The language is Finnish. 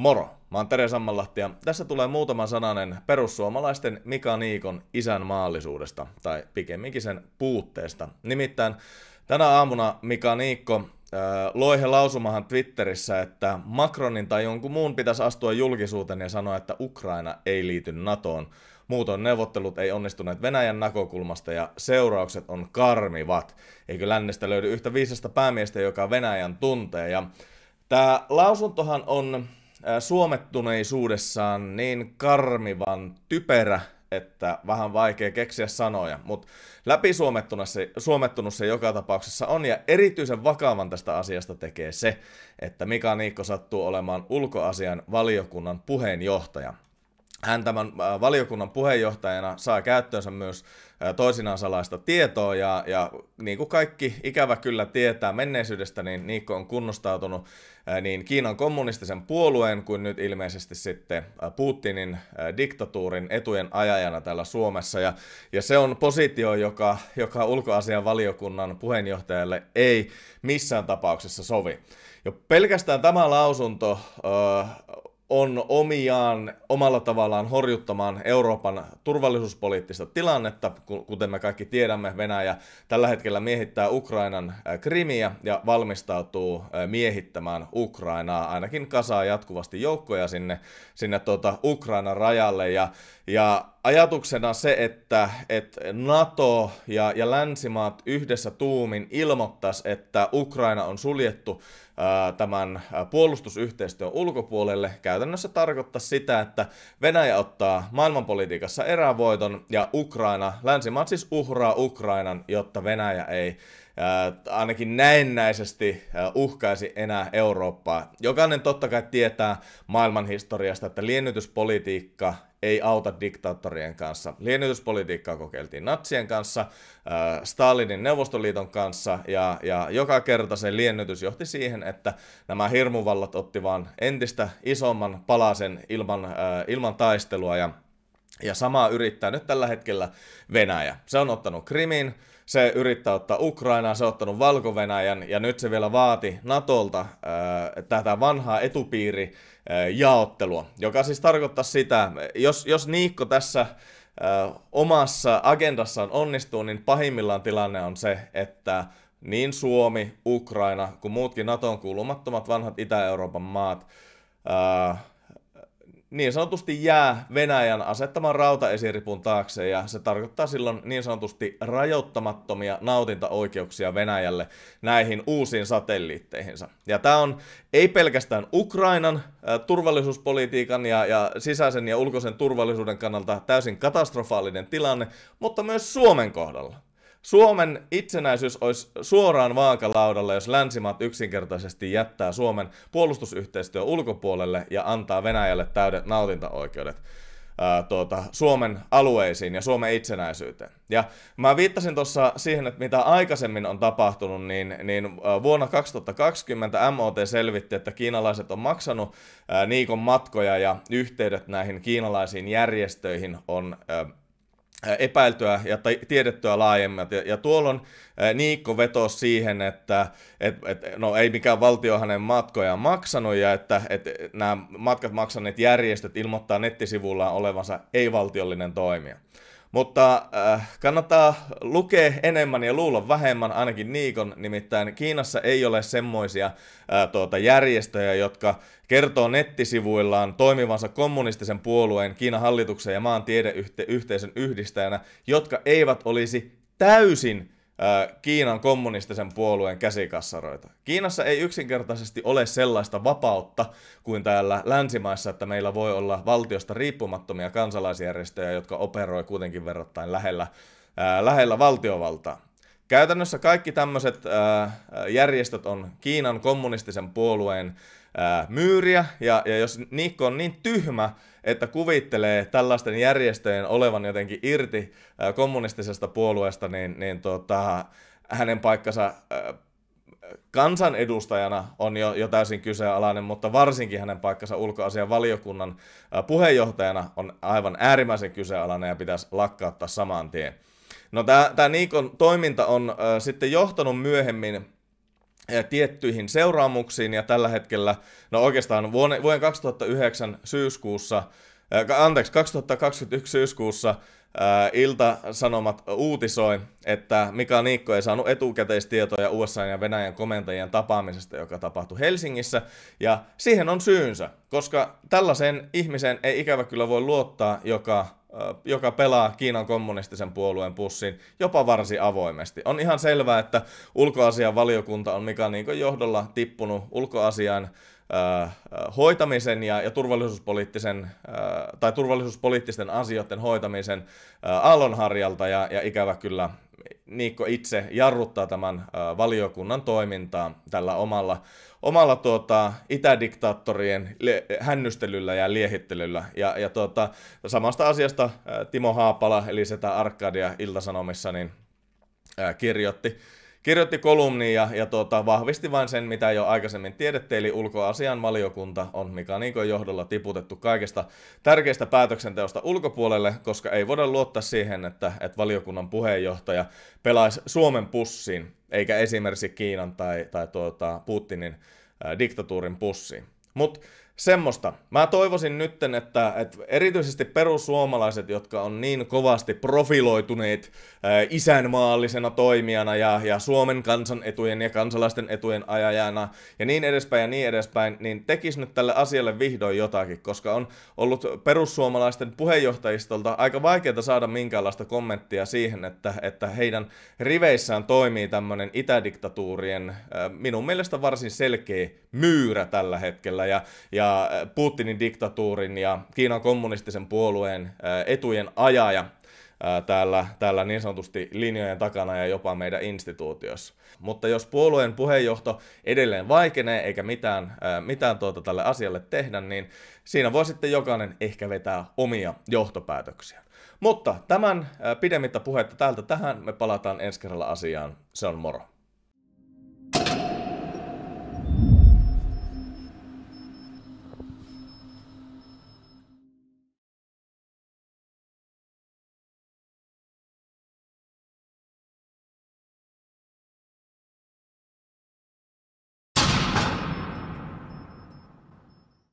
Moro! Mä oon Tere Sammanlahti ja tässä tulee muutama sananen perussuomalaisten Mika Niikon isän maallisuudesta, tai pikemminkin sen puutteesta. Nimittäin tänä aamuna Mika Niikko äh, he lausumahan Twitterissä, että Macronin tai jonkun muun pitäisi astua julkisuuteen ja sanoa, että Ukraina ei liity NATOon. Muutoin neuvottelut ei onnistuneet Venäjän näkökulmasta ja seuraukset on karmivat. Eikö lännestä löydy yhtä viisasta päämiestä, joka Venäjän tuntee? Ja tämä lausuntohan on suomettuneisuudessaan niin karmivan typerä, että vähän vaikea keksiä sanoja, mutta läpi se, suomettunut se joka tapauksessa on, ja erityisen vakavan tästä asiasta tekee se, että Mika Niikko sattuu olemaan ulkoasian valiokunnan puheenjohtaja hän tämän äh, valiokunnan puheenjohtajana saa käyttöönsä myös äh, toisinaan salaista tietoa ja, ja niin kuin kaikki ikävä kyllä tietää menneisyydestä, niin Niikko on kunnostautunut äh, niin Kiinan kommunistisen puolueen kuin nyt ilmeisesti sitten Putinin diktatuurin etujen ajajana täällä Suomessa ja, ja se on positio, joka, joka ulkoasian valiokunnan puheenjohtajalle ei missään tapauksessa sovi. Jo pelkästään tämä lausunto ö, on omiaan omalla tavallaan horjuttamaan Euroopan turvallisuuspoliittista tilannetta, kuten me kaikki tiedämme, Venäjä tällä hetkellä miehittää Ukrainan äh, krimiä ja valmistautuu äh, miehittämään Ukrainaa, ainakin kasaa jatkuvasti joukkoja sinne, sinne tuota Ukrainan rajalle ja, ja ajatuksena se, että, että NATO ja, ja länsimaat yhdessä tuumin ilmoittas, että Ukraina on suljettu ää, äh, tämän puolustusyhteistyön ulkopuolelle, käy käytännössä tarkoittaa sitä, että Venäjä ottaa maailmanpolitiikassa erävoiton ja Ukraina, länsimaat siis uhraa Ukrainan, jotta Venäjä ei äh, ainakin näennäisesti äh, uhkaisi enää Eurooppaa. Jokainen totta kai tietää maailmanhistoriasta, että liennytyspolitiikka ei auta diktaattorien kanssa. Liennytyspolitiikkaa kokeiltiin natsien kanssa, äh, Stalinin Neuvostoliiton kanssa ja, ja joka kerta se liennytys johti siihen, että nämä hirmuvallat otti vaan entistä isomman palasen ilman, äh, ilman taistelua ja ja samaa yrittää nyt tällä hetkellä Venäjä. Se on ottanut Krimin, se yrittää ottaa Ukrainaa, se on ottanut valko ja nyt se vielä vaati Natolta ää, tätä vanhaa etupiiri jaottelua, joka siis tarkoittaa sitä, jos, jos Niikko tässä omassa agendassaan onnistuu, niin pahimmillaan tilanne on se, että niin Suomi, Ukraina kuin muutkin NATOon kuulumattomat vanhat Itä-Euroopan maat niin sanotusti jää Venäjän asettaman rautaesiripun taakse ja se tarkoittaa silloin niin sanotusti rajoittamattomia nautintaoikeuksia Venäjälle näihin uusiin satelliitteihinsa. Ja tämä on ei pelkästään Ukrainan äh, turvallisuuspolitiikan ja, ja sisäisen ja ulkoisen turvallisuuden kannalta täysin katastrofaalinen tilanne, mutta myös Suomen kohdalla. Suomen itsenäisyys olisi suoraan vaakalaudalla, jos länsimaat yksinkertaisesti jättää Suomen puolustusyhteistyö ulkopuolelle ja antaa Venäjälle täydet nautintaoikeudet tuota, Suomen alueisiin ja Suomen itsenäisyyteen. Ja mä viittasin tuossa siihen, että mitä aikaisemmin on tapahtunut, niin, niin vuonna 2020 MOT selvitti, että kiinalaiset on maksanut ää, Niikon matkoja ja yhteydet näihin kiinalaisiin järjestöihin on ää, epäiltyä ja tiedettyä laajemmat. Ja, ja tuolloin Niikko vetosi siihen, että et, et, no, ei mikään valtio hänen matkojaan maksanut ja että et, nämä matkat maksaneet järjestöt ilmoittaa nettisivullaan olevansa ei-valtiollinen toimija. Mutta äh, kannattaa lukea enemmän ja luulla vähemmän, ainakin Niikon, nimittäin Kiinassa ei ole semmoisia äh, tuota, järjestöjä, jotka kertoo nettisivuillaan toimivansa kommunistisen puolueen, Kiinan hallituksen ja maan tiedeyhteisön yhdistäjänä, jotka eivät olisi täysin Kiinan kommunistisen puolueen käsikassaroita. Kiinassa ei yksinkertaisesti ole sellaista vapautta kuin täällä länsimaissa, että meillä voi olla valtiosta riippumattomia kansalaisjärjestöjä, jotka operoi kuitenkin verrattain lähellä, lähellä valtiovaltaa. Käytännössä kaikki tämmöiset äh, äh, järjestöt on Kiinan kommunistisen puolueen äh, myyriä, ja, ja jos Niikko on niin tyhmä, että kuvittelee tällaisten järjestöjen olevan jotenkin irti kommunistisesta puolueesta, niin, niin tota, hänen paikkansa kansanedustajana on jo, jo täysin kyseenalainen, mutta varsinkin hänen paikkansa ulkoasian valiokunnan puheenjohtajana on aivan äärimmäisen kyseenalainen ja pitäisi lakkauttaa saman tien. No tämä Nikon toiminta on äh, sitten johtanut myöhemmin tiettyihin seuraamuksiin ja tällä hetkellä, no oikeastaan vuonna, vuoden 2009 syyskuussa, äh, anteeksi, 2021 syyskuussa äh, Ilta-Sanomat uutisoi, että Mika Niikko ei saanut etukäteistietoja USA ja Venäjän komentajien tapaamisesta, joka tapahtui Helsingissä, ja siihen on syynsä, koska tällaiseen ihmiseen ei ikävä kyllä voi luottaa, joka joka pelaa Kiinan kommunistisen puolueen pussiin jopa varsin avoimesti. On ihan selvää, että ulkoasian valiokunta on Mika Niikon johdolla tippunut ulkoasian hoitamisen ja, ja turvallisuuspoliittisen, tai turvallisuuspoliittisten asioiden hoitamisen aallonharjalta ja, ja ikävä kyllä Niikko itse jarruttaa tämän valiokunnan toimintaa tällä omalla, omalla tuota, itädiktaattorien hännystelyllä ja liehittelyllä. Ja, ja tuota, samasta asiasta Timo Haapala, eli sitä Arkadia Iltasanomissa, niin kirjoitti kirjoitti kolumnia ja, ja tuota, vahvisti vain sen, mitä jo aikaisemmin tiedettiin, eli ulkoasian valiokunta on Mika Niikon johdolla tiputettu kaikesta tärkeistä päätöksenteosta ulkopuolelle, koska ei voida luottaa siihen, että, että valiokunnan puheenjohtaja pelaisi Suomen pussiin, eikä esimerkiksi Kiinan tai, tai tuota, Putinin ää, diktatuurin pussiin. Mutta semmoista. Mä toivoisin nytten, että, että erityisesti perussuomalaiset, jotka on niin kovasti profiloituneet ää, äh, isänmaallisena toimijana ja, ja Suomen kansan etujen ja kansalaisten etujen ajajana ja niin edespäin ja niin edespäin, niin tekis nyt tälle asialle vihdoin jotakin, koska on ollut perussuomalaisten puheenjohtajistolta aika vaikeaa saada minkäänlaista kommenttia siihen, että, että heidän riveissään toimii tämmöinen itädiktatuurien ää, äh, minun mielestä varsin selkeä myyrä tällä hetkellä ja, ja Tota, äh, Putinin diktatuurin ja Kiinan kommunistisen puolueen äh, etujen ajaja äh, täällä, täällä niin sanotusti linjojen takana ja jopa meidän instituutiossa. Mutta jos puolueen puheenjohto edelleen vaikenee eikä mitään, mitään tuota tälle asialle tehdä, niin siinä voi sitten jokainen ehkä vetää omia johtopäätöksiä. Mutta tämän pidemmittä puhetta täältä tähän, me palataan ensi kerralla asiaan. Se on moro.